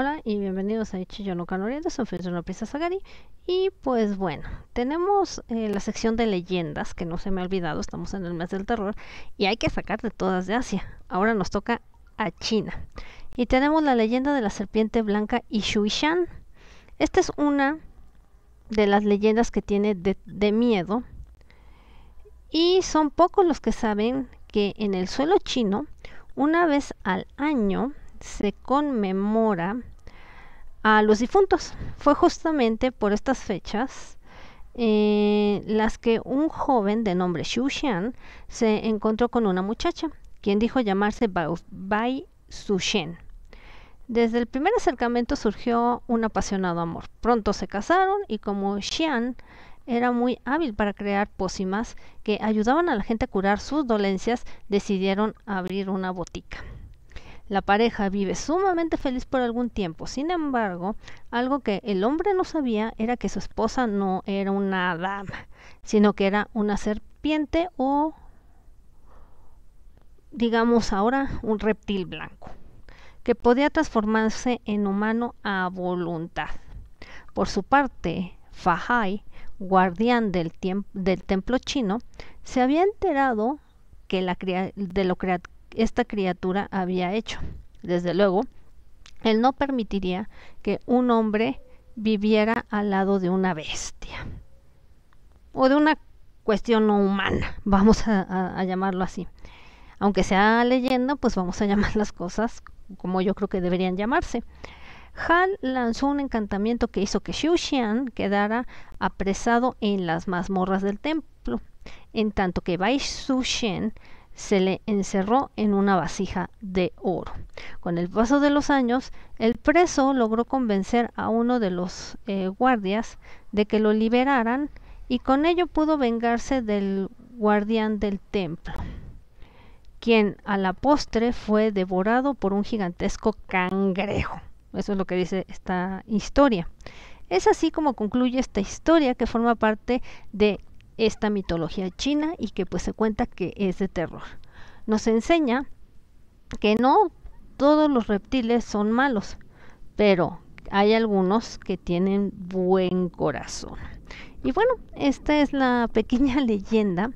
Hola y bienvenidos a Ichiyo no soy una Pisa Sagari y pues bueno, tenemos eh, la sección de leyendas que no se me ha olvidado, estamos en el mes del terror y hay que sacar de todas de Asia, ahora nos toca a China y tenemos la leyenda de la serpiente blanca Ishuishan, esta es una de las leyendas que tiene de miedo y son pocos los que saben que en el suelo chino una vez al año se conmemora a los difuntos. Fue justamente por estas fechas eh, las que un joven de nombre Xu Xian se encontró con una muchacha, quien dijo llamarse Bai Su Shen. Desde el primer acercamiento surgió un apasionado amor. Pronto se casaron y como Xian era muy hábil para crear pócimas que ayudaban a la gente a curar sus dolencias, decidieron abrir una botica. La pareja vive sumamente feliz por algún tiempo. Sin embargo, algo que el hombre no sabía era que su esposa no era una dama, sino que era una serpiente o, digamos ahora, un reptil blanco, que podía transformarse en humano a voluntad. Por su parte, Fajai, guardián del, templo chino, se había enterado que la de lo creativo esta criatura había hecho. Desde luego, él no permitiría que un hombre viviera al lado de una bestia o de una cuestión no humana, vamos a, llamarlo así. Aunque sea leyenda, pues vamos a llamar las cosas como yo creo que deberían llamarse. Hal lanzó un encantamiento que hizo que Xu Xian quedara apresado en las mazmorras del templo, en tanto que Bai Su Shen se le encerró en una vasija de oro. Con el paso de los años, el preso logró convencer a uno de los eh, guardias de que lo liberaran y con ello pudo vengarse del guardián del templo, quien a la postre fue devorado por un gigantesco cangrejo. Eso es lo que dice esta historia. Es así como concluye esta historia que forma parte de esta mitología china y que pues se cuenta que es de terror. Nos enseña que no todos los reptiles son malos, pero hay algunos que tienen buen corazón. Y bueno, esta es la pequeña leyenda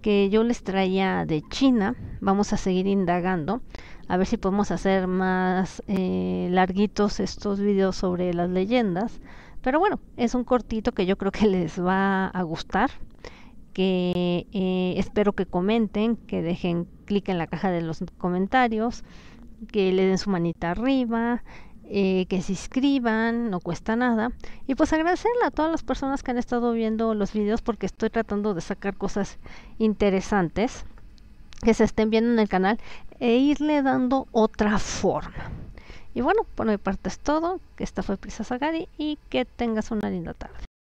que yo les traía de China. Vamos a seguir indagando, a ver si podemos hacer más eh, larguitos estos videos sobre las leyendas. Pero bueno, es un cortito que yo creo que les va a gustar que eh, espero que comenten, que dejen clic en la caja de los comentarios, que le den su manita arriba, eh, que se inscriban, no cuesta nada. Y pues agradecerle a todas las personas que han estado viendo los videos porque estoy tratando de sacar cosas interesantes que se estén viendo en el canal e irle dando otra forma. Y bueno, por mi parte es todo, que esta fue Prisa Sagari y que tengas una linda tarde.